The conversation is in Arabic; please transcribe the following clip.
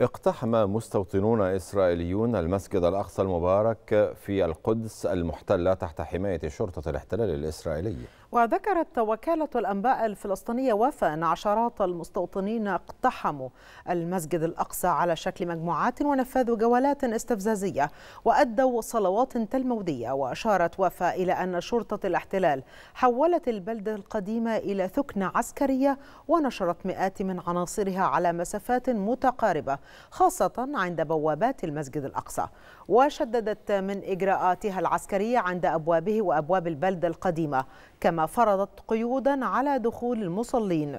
اقتحم مستوطنون إسرائيليون المسجد الأقصى المبارك في القدس المحتلة تحت حماية شرطة الاحتلال الإسرائيلي وذكرت وكالة الأنباء الفلسطينية وفا أن عشرات المستوطنين اقتحموا المسجد الأقصى على شكل مجموعات ونفذوا جولات استفزازية وأدوا صلوات تلمودية وأشارت وفا إلى أن شرطة الاحتلال حولت البلدة القديمة إلى ثكنة عسكرية ونشرت مئات من عناصرها على مسافات متقاربة خاصة عند بوابات المسجد الأقصى وشددت من إجراءاتها العسكرية عند أبوابه وأبواب البلدة القديمة كما كما فرضت قيودا على دخول المصلين